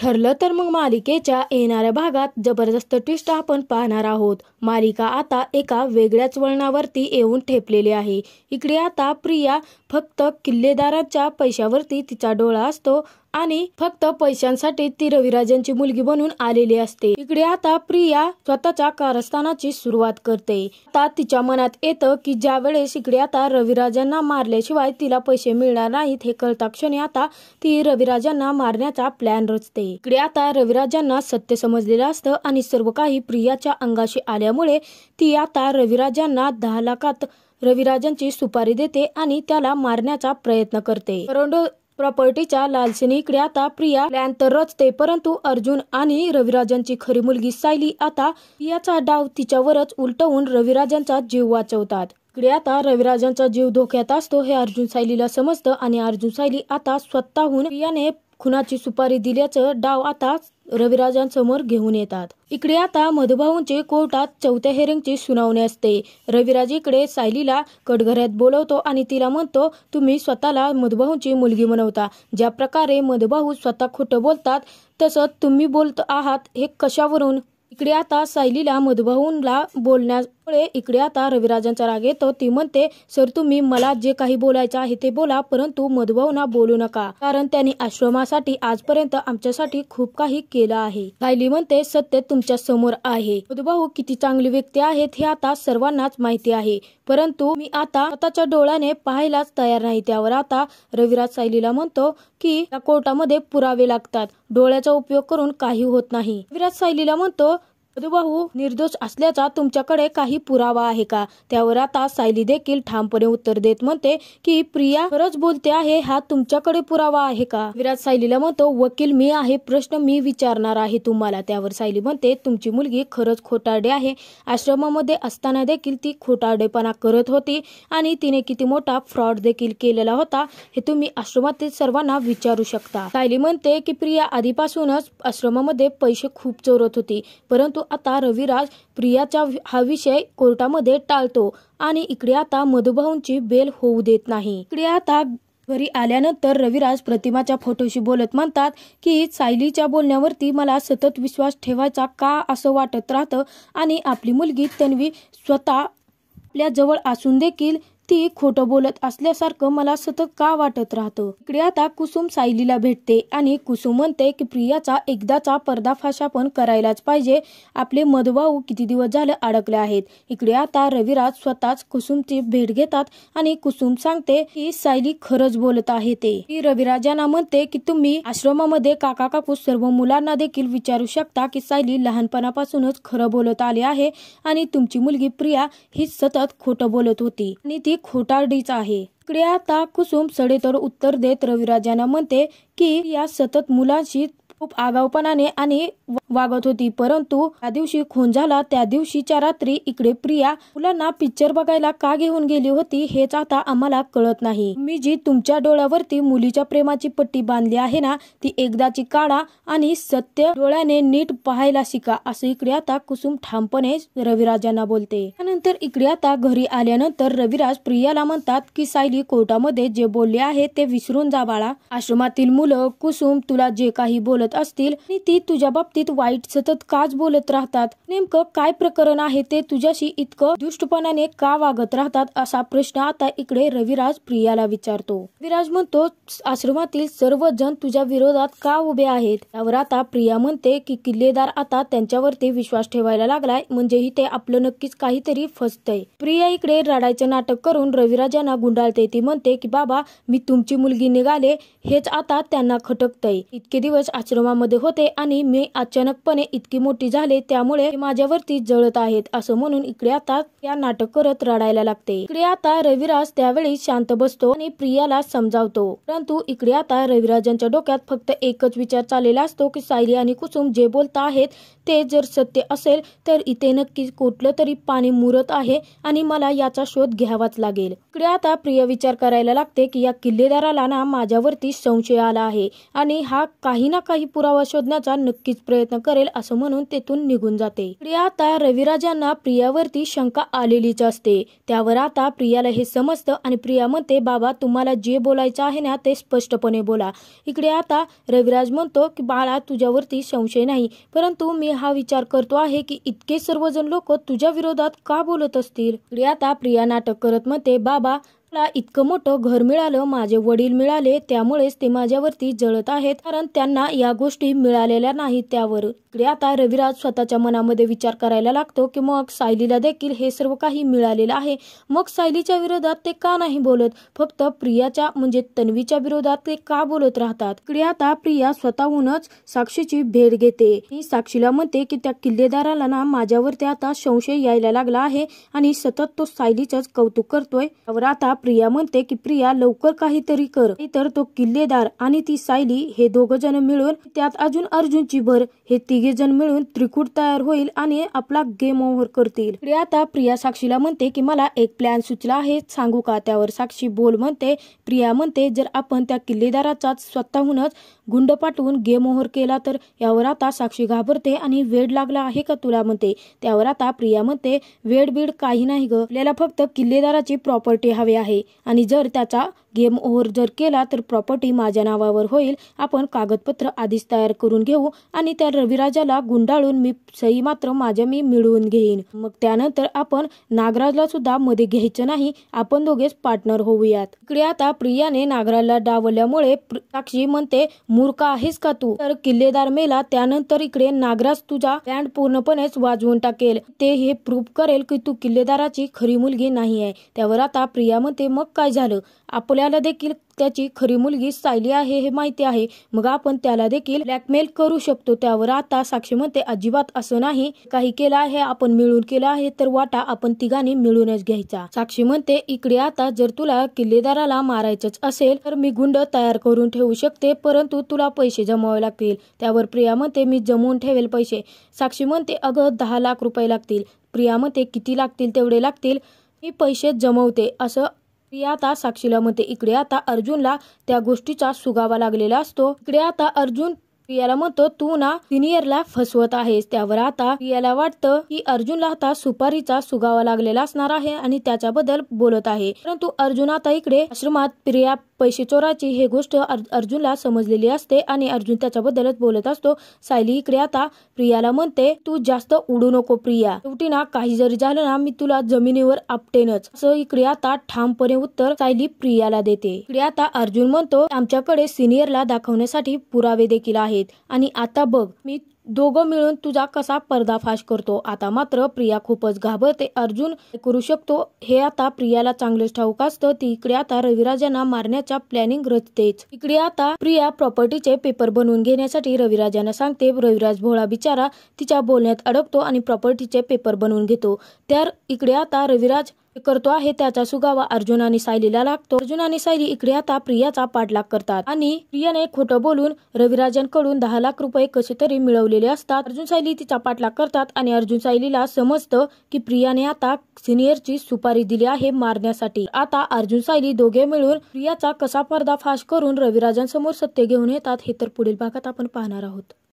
ठरलं तर मग मालिकेच्या येणाऱ्या भागात जबरदस्त ट्विस्ट आपण पाहणार आहोत मालिका आता एका वेगळ्याच वळणावरती येऊन ठेपलेली आहे इकडे आता प्रिया फक्त किल्लेदाराच्या पैशावरती तिचा डोळा असतो आणि फक्त पैशांसाठी ती रविराजांची मुलगी बनून आलेली असते इकडे आता प्रिया स्वतःच्या कारस्थानाची सुरुवात करते आता तिच्या मनात येत की ज्या वेळेस इकडे आता रविराजांना मारल्याशिवाय तिला पैसे मिळणार नाहीत हे कळता क्षणी आता ती रविराजांना मारण्याचा प्लॅन रचते इकडे आता रविराजांना सत्य समजलेलं असतं आणि सर्व काही प्रियाच्या अंगाशी आल्यामुळे ती आता रविराजांना दहा लाखात रविराजांची सुपारी देते आणि त्याला मारण्याचा प्रयत्न करते प्रॉपर्टीच्या इकडे आता प्रिया प्लॅन तर रचते परंतु अर्जुन आणि रविराजांची खरी मुलगी सायली आता प्रियाचा डाव तिच्यावरच उलटवून रविराजांचा जीव वाचवतात इकडे आता रविराजांचा जीव धोक्यात असतो हे अर्जुन सायलीला समजतं आणि अर्जुन सायली आता स्वतःहून प्रियाने खुनाची सुपारी दिल्याचं डाव आता रविराजांसमोर घेऊन येतात इकडे आता मधुभाऊंचे कोर्टात चौथ्या हेरिंगची सुनावणी असते रविराज इकडे सायलीला कटघऱ्यात बोलवतो आणि तिला म्हणतो तुम्ही स्वतःला मधुभाऊंची मुलगी बनवता ज्या प्रकारे मधुभाऊ स्वतः खोटं बोलतात तसंच तुम्ही बोलत आहात हे कशावरून इकडे आता सायलीला मधुभाऊनला बोलण्यामुळे इकडे आता रविराजांचा राग येतो ती म्हणते सर तुम्ही मला जे काही बोलायचं आहे ते बोला परंतु मधुभाऊना बोलू नका कारण त्यांनी आश्रमासाठी आजपर्यंत आमच्यासाठी खूप काही केलं आहे सायली म्हणते सत्य तुमच्या समोर आहे मधुभाऊ किती चांगली व्यक्ती आहेत हे आता सर्वांनाच माहिती आहे परंतु मी आता स्वतःच्या डोळ्याने पाहायलाच तयार नाही त्यावर आता रविराज सायलीला म्हणतो की या कोर्टामध्ये पुरावे लागतात डोळ्याचा उपयोग करून काही होत नाही रविराज सायलीला म्हणतो भाऊ निर्दोष असल्याचा तुमच्याकडे काही पुरावा आहे का त्यावर आता सायली देखील ठामपणे उत्तर देत म्हणते की प्रिया खरंच बोलते आहे हा तुमच्याकडे पुरावा आहे का विराज सायलीला म्हणतो वकील मी आहे प्रश्न मी विचारणार आहे तुम्हाला त्यावर सायली म्हणते तुमची मुलगी खरंच खोटारडे आहे आश्रमामध्ये असताना देखील ती खोटारडेपणा करत होती आणि तिने किती मोठा फ्रॉड देखील केलेला होता हे तुम्ही आश्रमातील सर्वांना विचारू शकता सायली म्हणते की प्रिया आधीपासूनच आश्रमामध्ये पैसे खूप चोरत होती परंतु आता रविराज प्रियाचा हा विषय कोर्टामध्ये टाळतो आणि इकडे आता मधुभाऊंची बेल होऊ देत नाही इकडे आता घरी आल्यानंतर रविराज प्रतिमाच्या फोटोशी बोलत म्हणतात की सायलीच्या बोलण्यावरती मला सतत विश्वास ठेवायचा का असं वाटत राहतं आणि आपली मुलगी तन्वी स्वतः आपल्या जवळ असून देखील ती खोटं बोलत असल्यासारखं मला सतत का वाटत राहतं इकडे आता कुसुम सायलीला भेटते आणि कुसुम म्हणते की प्रियाचा एकदाचा पर्दाफाशा पण करायलाच पाहिजे आपले मधुभाऊ किती दिवस झाले अडकले आहेत इकडे आता रविराज स्वतःच कुसुमची भेट घेतात आणि कुसुम सांगते की सायली खरंच बोलत आहे ते ती रविराज यांना म्हणते की तुम्ही आश्रमामध्ये काका काकू सर्व मुलांना देखील विचारू शकता की सायली लहानपणापासूनच खरं बोलत आली आहे आणि तुमची मुलगी प्रिया ही सतत खोटं बोलत होती आणि ती खोटारडीच आहे इकडे आता कुसुम सडेतोड उत्तर देत रविराजांना म्हणते की या सतत मुलांशी खूप आगाऊपणाने आणि वागत होती परंतु त्या दिवशी खून झाला त्या दिवशीच्या रात्री इकडे प्रिया मुलांना पिक्चर बघायला का घेऊन गेली होती हेच आता आम्हाला कळत नाही मी जी तुमच्या डोळ्यावरती मुलीच्या प्रेमाची पट्टी बांधली आहे ना ती एकदाची काढा आणि सत्य डोळ्याने नीट पाहायला शिका असं इकडे आता कुसुम ठामपणे रविराजांना बोलते त्यानंतर इकडे आता घरी आल्यानंतर रविराज प्रियाला म्हणतात की सायली कोर्टामध्ये जे बोलले आहे ते विसरून जा बाळा आश्रमातील मुलं कुसुम तुला जे काही बोलत असतील ती तुझ्या बाबतीत वाईट सतत काच बोलत राहतात नेमकं काय प्रकरण आहे ते तुझ्याशी इतकं दुष्टपणाने का वागत राहतात असा प्रश्न आता इकडे रविराज प्रियाला विचारतो विराज म्हणतो आश्रमातील सर्व जण तुझ्या विरोधात का उभे आहेत त्यावर आता प्रिया म्हणते की किल्लेदार आता त्यांच्यावरती विश्वास ठेवायला लागलाय म्हणजेही ते आपलं नक्कीच काहीतरी फसतय प्रिया इकडे रडायचं नाटक करून रविराज यांना गुंडाळते ती म्हणते की बाबा मी तुमची मुलगी निघाले हेच आता त्यांना खटकतय इतके दिवस आश्रमामध्ये होते आणि मी अचानक अचानकपणे इतकी मोठी झाले त्यामुळे माझ्यावरती जळत आहेत असं म्हणून इकडे आता या नाटक करत रडायला लागते इकडे आता रविराज त्यावेळी शांत बसतो आणि प्रियाला समजावतो परंतु इकडे आता रविराजांच्या डोक्यात फक्त एकच विचार चाललेला असतो की सायली आणि कुसुम जे बोलता आहेत ते जर सत्य असेल तर इथे नक्की कुठलं तरी पाणी मुरत आहे आणि मला याचा शोध घ्यावाच लागेल इकडे आता प्रिया विचार करायला लागते की या किल्लेदाराला ना माझ्यावरती संशय आला आहे आणि हा काही ना काही पुरावा शोधण्याचा नक्कीच प्रयत्न करेल असं म्हणून तेथून निघून जाते प्रिया आता रविराजांना प्रियावरती शंका आलेलीच असते त्यावर आता प्रियाला हे समजतं आणि प्रिया म्हणते बाबा तुम्हाला जे बोलायचं आहे ना ते स्पष्टपणे बोला इकडे आता रविराज म्हणतो की बाळा तुझ्यावरती संशय नाही परंतु मी हा विचार करतो आहे की इतके सर्वजण लोक तुझ्या विरोधात का बोलत असतील इकडे आता प्रिया नाटक करत म्हणते बाबा मला इतकं मोठं घर मिळालं माझे वडील मिळाले त्यामुळेच ते माझ्यावरती जळत आहेत कारण त्यांना या गोष्टी मिळालेल्या नाहीत त्यावर इकडे आता रविराज स्वतःच्या मनामध्ये विचार करायला लागतो की मग सायलीला देखील हे सर्व काही मिळालेलं आहे मग सायलीच्या विरोधात ते का नाही बोलत फक्त प्रियाच्या म्हणजे तन्वीच्या विरोधात ते का बोलत राहतात इकडे आता प्रिया स्वतःहूनच साक्षीची भेट घेते मी साक्षीला म्हणते की त्या किल्लेदाराला ना माझ्यावरती आता संशय यायला लागला आहे आणि सतत तो सायलीचंच कौतुक करतोय त्यावर आता प्रिया म्हणते की प्रिया लवकर काहीतरी कर तर तो किल्लेदार आणि ती सायली हे दोघ जण मिळून त्यात अजून अर्जुनची भर हे तिघे तिघेजण मिळून त्रिकूट तयार होईल आणि आपला गेम ओव्हर करतील प्रिया आता प्रिया साक्षीला म्हणते की मला एक प्लॅन सुचला आहे सांगू का त्यावर साक्षी बोल म्हणते प्रिया म्हणते जर आपण त्या किल्लेदाराचा स्वतःहूनच गुंड पाठवून गेम ओव्हर केला तर यावर आता साक्षी घाबरते आणि वेड लागला आहे का तुला म्हणते त्यावर आता प्रिया म्हणते वेड बीड काही नाही ग आपल्याला फक्त किल्लेदाराची प्रॉपर्टी हवी आहे आणि जर त्याचा गेम ओव्हर जर केला तर प्रॉपर्टी माझ्या नावावर होईल आपण कागदपत्र आधीच तयार करून घेऊ आणि त्या रविराजाला गुंडाळून मी सही मात्र माझ्या मी मिळवून घेईन मग त्यानंतर आपण नागराजला सुद्धा मध्ये घ्यायचं नाही आपण दोघेच पार्टनर होऊयात इकडे आता प्रियाने नागराजला डावल्यामुळे साक्षी म्हणते मूर्ख आहेस का तू तर किल्लेदार मेला त्यानंतर इकडे नागराज तुझा बँड पूर्णपणेच वाजवून टाकेल ते हे प्रूफ करेल की तू किल्लेदाराची खरी मुलगी नाही आहे त्यावर आता प्रिया म्हणते मग काय झालं आपल्याला देखील त्याची खरी मुलगी सायली आहे हे माहिती आहे मग आपण त्याला देखील ब्लॅकमेल करू शकतो त्यावर आता साक्षी म्हणते अजिबात असं नाही काही केलं आहे आपण मिळून केलं आहे तर वाटा आपण तिघांनी मिळूनच घ्यायचा साक्षी म्हणते इकडे आता जर तुला किल्लेदाराला मारायचंच असेल तर मी गुंड तयार करून ठेवू शकते परंतु तुला पैसे जमावे लागतील त्यावर प्रिया म्हणते मी जमवून ठेवेल पैसे साक्षी म्हणते अगं दहा लाख रुपये लागतील प्रिया म्हणते किती लागतील तेवढे लागतील मी पैसे जमवते असं प्रिया आता साक्षीला म्हणते इकडे आता अर्जुनला त्या गोष्टीचा सुगावा लागलेला असतो इकडे आता अर्जुन प्रियाला म्हणतो तू ना ला फसवत आहेस त्यावर आता प्रियाला वाटतं की अर्जुनला आता सुपारीचा सुगावा लागलेला असणार आहे आणि त्याच्याबद्दल बोलत आहे परंतु अर्जुन आता इकडे आश्रमात प्रिया पैसे चोराची हे गोष्ट अर्जुनला समजलेली असते आणि अर्जुन त्याच्याबद्दलच बोलत असतो सायली इकडे आता प्रियाला म्हणते तू जास्त उडू नको प्रिया शेवटी ना काही जरी झालं ना मी तुला जमिनीवर आपटेनच असं इकडे आता ठामपणे उत्तर सायली प्रियाला देते इकडे आता अर्जुन म्हणतो आमच्याकडे सिनियरला दाखवण्यासाठी पुरावे देखील आहेत आणि आता बघ मी दोघं मिळून तुझा कसा पर्दाफाश करतो आता मात्र प्रिया खूपच घाबरते अर्जुन करू शकतो हे आता प्रियाला चांगलंच ठाऊक असतं ती इकडे आता रविराजांना मारण्याच्या प्लॅनिंग रचतेच इकडे आता प्रिया प्रॉपर्टीचे पेपर बनवून घेण्यासाठी रविराजांना सांगते रविराज भोळा बिचारा तिच्या बोलण्यात अडकतो आणि प्रॉपर्टीचे पेपर बनवून घेतो त्या इकडे आता रविराज करतो आहे त्याचा सुगावा अर्जुन आणि सायलीला लागतो अर्जुन आणि सायली इकडे आता प्रियाचा पाठलाग करतात आणि प्रियाने खोटं बोलून रविराजांकडून दहा लाख रुपये कसे तरी मिळवलेले असतात अर्जुन सायली तिचा पाठलाग करतात आणि अर्जुन सायलीला समजतं की प्रियाने आता सिनियरची सुपारी दिली आहे मारण्यासाठी आता अर्जुन सायली दोघे मिळून प्रियाचा कसा पर्दाफाश करून रविराजांसमोर सत्य घेऊन येतात हे तर पुढील भागात आपण पाहणार आहोत